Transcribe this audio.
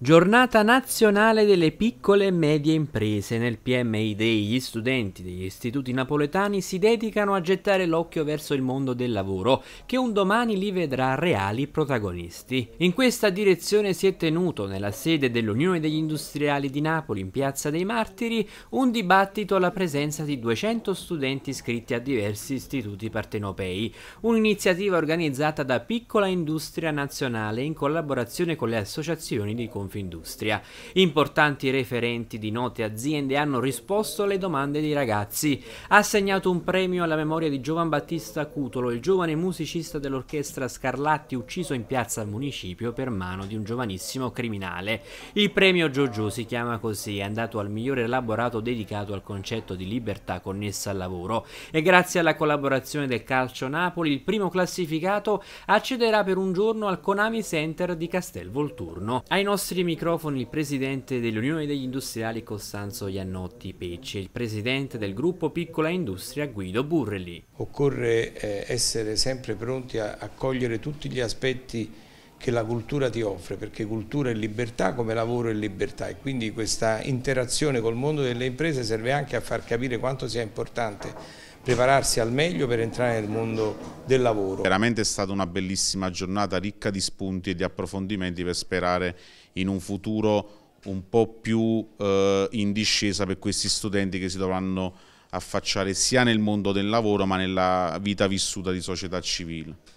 Giornata nazionale delle piccole e medie imprese. Nel PMI Day gli studenti degli istituti napoletani si dedicano a gettare l'occhio verso il mondo del lavoro, che un domani li vedrà reali protagonisti. In questa direzione si è tenuto, nella sede dell'Unione degli Industriali di Napoli, in Piazza dei Martiri, un dibattito alla presenza di 200 studenti iscritti a diversi istituti partenopei, un'iniziativa organizzata da Piccola Industria Nazionale in collaborazione con le associazioni associazioni di Confindustria. Importanti referenti di note aziende hanno risposto alle domande dei ragazzi. Ha assegnato un premio alla memoria di Giovan Battista Cutolo, il giovane musicista dell'orchestra Scarlatti ucciso in piazza al municipio per mano di un giovanissimo criminale. Il premio Giorgio si chiama così, è andato al migliore elaborato dedicato al concetto di libertà connessa al lavoro e grazie alla collaborazione del Calcio Napoli il primo classificato accederà per un giorno al Konami Center di Castel Volturno. Ai nostri microfoni il presidente dell'Unione degli Industriali Costanzo Iannotti Pecci e il presidente del gruppo Piccola Industria Guido Burrelli. Occorre eh, essere sempre pronti a cogliere tutti gli aspetti che la cultura ti offre, perché cultura è libertà come lavoro è libertà e quindi questa interazione col mondo delle imprese serve anche a far capire quanto sia importante prepararsi al meglio per entrare nel mondo del lavoro. Veramente è stata una bellissima giornata ricca di spunti e di approfondimenti per sperare in un futuro un po' più eh, in discesa per questi studenti che si dovranno affacciare sia nel mondo del lavoro ma nella vita vissuta di società civile.